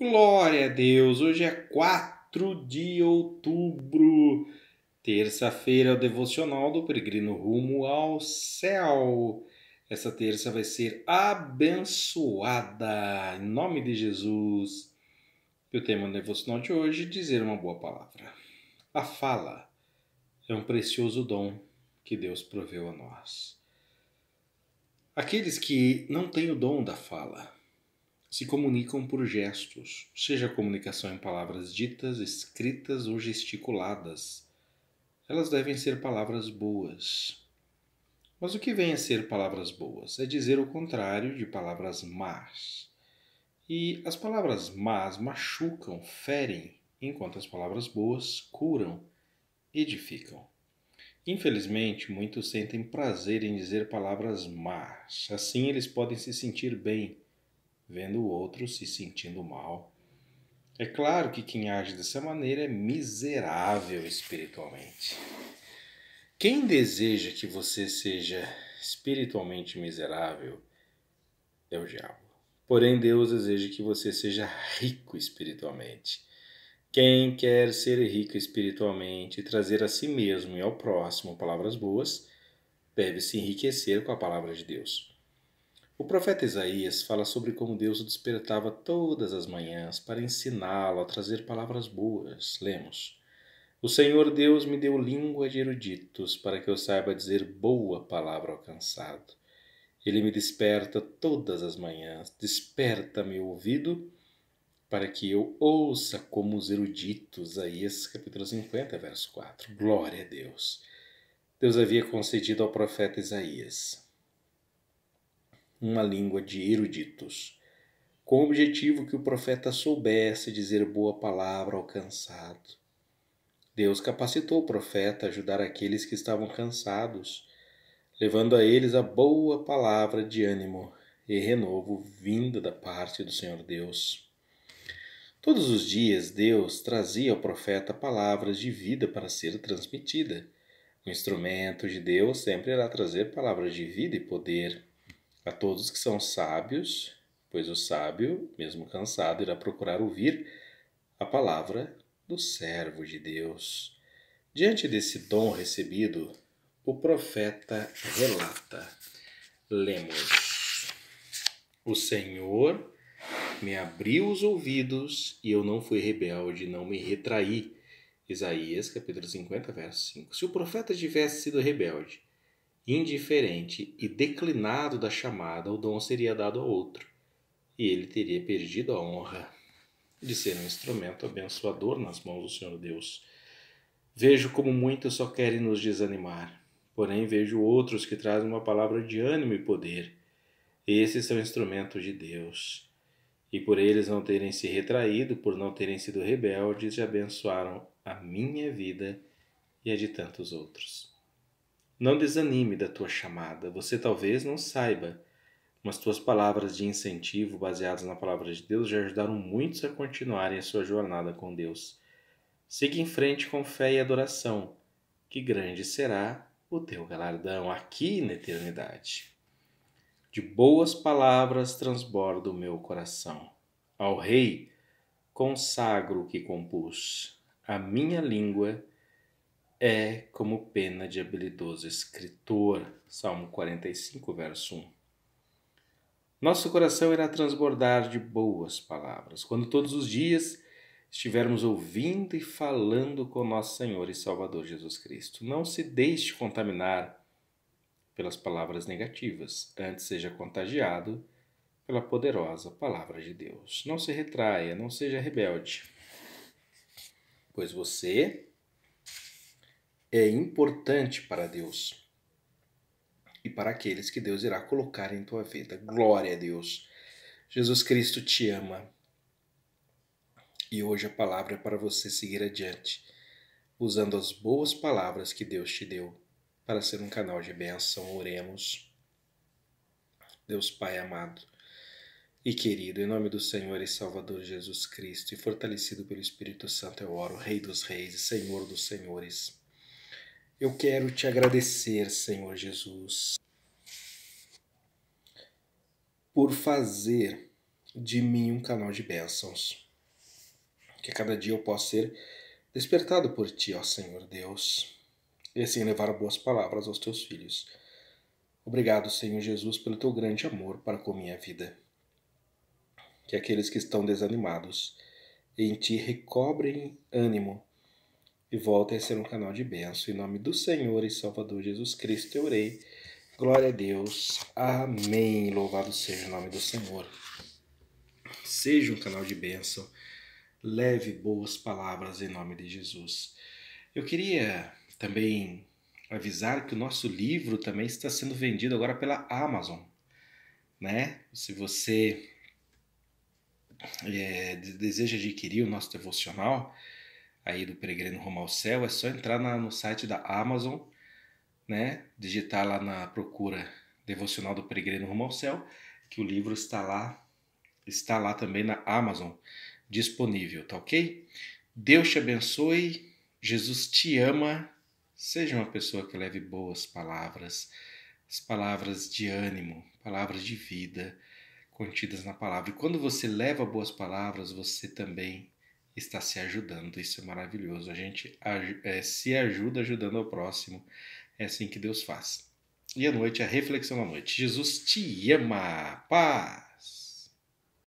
Glória a Deus! Hoje é 4 de outubro, terça-feira, o devocional do Peregrino Rumo ao Céu. Essa terça vai ser abençoada, em nome de Jesus. E o tema do devocional de hoje: dizer uma boa palavra. A fala é um precioso dom que Deus proveu a nós. Aqueles que não têm o dom da fala, se comunicam por gestos, seja comunicação em palavras ditas, escritas ou gesticuladas. Elas devem ser palavras boas. Mas o que vem a ser palavras boas? É dizer o contrário de palavras más. E as palavras más machucam, ferem, enquanto as palavras boas curam, edificam. Infelizmente, muitos sentem prazer em dizer palavras más. Assim, eles podem se sentir bem vendo o outro se sentindo mal. É claro que quem age dessa maneira é miserável espiritualmente. Quem deseja que você seja espiritualmente miserável é o diabo. Porém, Deus deseja que você seja rico espiritualmente. Quem quer ser rico espiritualmente e trazer a si mesmo e ao próximo palavras boas, deve se enriquecer com a palavra de Deus. O profeta Isaías fala sobre como Deus o despertava todas as manhãs para ensiná-lo a trazer palavras boas. Lemos: O Senhor Deus me deu língua de eruditos para que eu saiba dizer boa palavra ao cansado. Ele me desperta todas as manhãs, desperta meu ouvido para que eu ouça como os eruditos. Isaías capítulo 50, verso 4. Glória a Deus. Deus havia concedido ao profeta Isaías uma língua de eruditos, com o objetivo que o profeta soubesse dizer boa palavra ao cansado. Deus capacitou o profeta a ajudar aqueles que estavam cansados, levando a eles a boa palavra de ânimo e renovo vinda da parte do Senhor Deus. Todos os dias Deus trazia ao profeta palavras de vida para ser transmitida. O instrumento de Deus sempre irá trazer palavras de vida e poder. A todos que são sábios, pois o sábio, mesmo cansado, irá procurar ouvir a palavra do servo de Deus. Diante desse dom recebido, o profeta relata: Lemos, o Senhor me abriu os ouvidos e eu não fui rebelde, não me retraí. Isaías capítulo 50, verso 5. Se o profeta tivesse sido rebelde, indiferente e declinado da chamada, o dom seria dado a outro, e ele teria perdido a honra de ser um instrumento abençoador nas mãos do Senhor Deus. Vejo como muitos só querem nos desanimar, porém vejo outros que trazem uma palavra de ânimo e poder. Esses são instrumentos de Deus. E por eles não terem se retraído, por não terem sido rebeldes, já abençoaram a minha vida e a de tantos outros. Não desanime da tua chamada. Você talvez não saiba, mas tuas palavras de incentivo baseadas na palavra de Deus já ajudaram muitos a continuarem a sua jornada com Deus. Siga em frente com fé e adoração, que grande será o teu galardão aqui na eternidade. De boas palavras transborda o meu coração. Ao Rei consagro o que compus. A minha língua é como pena de habilidoso escritor. Salmo 45, verso 1. Nosso coração irá transbordar de boas palavras quando todos os dias estivermos ouvindo e falando com nosso Senhor e Salvador Jesus Cristo. Não se deixe contaminar pelas palavras negativas, antes seja contagiado pela poderosa palavra de Deus. Não se retraia, não seja rebelde, pois você é importante para Deus e para aqueles que Deus irá colocar em tua vida. Glória a Deus. Jesus Cristo te ama. E hoje a palavra é para você seguir adiante, usando as boas palavras que Deus te deu para ser um canal de bênção. Oremos. Deus Pai amado e querido, em nome do Senhor e Salvador Jesus Cristo, e fortalecido pelo Espírito Santo, eu oro, Rei dos Reis e Senhor dos Senhores. Eu quero te agradecer, Senhor Jesus, por fazer de mim um canal de bênçãos. Que a cada dia eu possa ser despertado por ti, ó Senhor Deus, e assim levar boas palavras aos teus filhos. Obrigado, Senhor Jesus, pelo teu grande amor para com minha vida. Que aqueles que estão desanimados em ti recobrem ânimo e volta a ser um canal de bênção. Em nome do Senhor e Salvador Jesus Cristo eu orei. Glória a Deus. Amém. Louvado seja o nome do Senhor. Seja um canal de bênção. Leve boas palavras em nome de Jesus. Eu queria também avisar que o nosso livro também está sendo vendido agora pela Amazon, né? Se você é, deseja adquirir o nosso devocional, aí do Peregrino Rumo ao Céu, é só entrar na, no site da Amazon, né? Digitar lá na procura Devocional do Peregrino Rumo ao Céu, que o livro está lá, está lá também na Amazon, disponível, tá ok? Deus te abençoe, Jesus te ama, seja uma pessoa que leve boas palavras, as palavras de ânimo, palavras de vida contidas na palavra. E quando você leva boas palavras, você também está se ajudando. Isso é maravilhoso. A gente é, se ajuda ajudando ao próximo. É assim que Deus faz. E à noite, é a reflexão à noite. Jesus te ama. Pá!